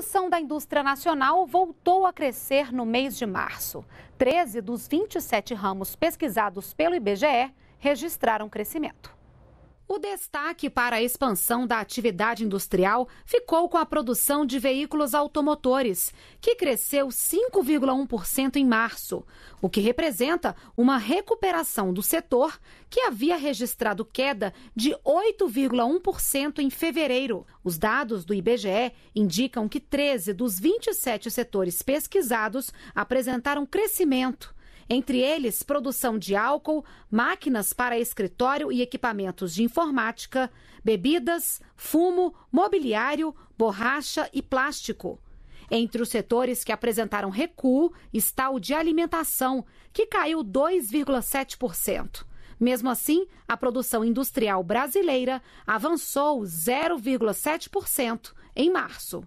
produção da indústria nacional voltou a crescer no mês de março. 13 dos 27 ramos pesquisados pelo IBGE registraram crescimento. O destaque para a expansão da atividade industrial ficou com a produção de veículos automotores, que cresceu 5,1% em março, o que representa uma recuperação do setor que havia registrado queda de 8,1% em fevereiro. Os dados do IBGE indicam que 13 dos 27 setores pesquisados apresentaram crescimento entre eles produção de álcool, máquinas para escritório e equipamentos de informática, bebidas, fumo, mobiliário, borracha e plástico. Entre os setores que apresentaram recuo está o de alimentação, que caiu 2,7%. Mesmo assim, a produção industrial brasileira avançou 0,7% em março.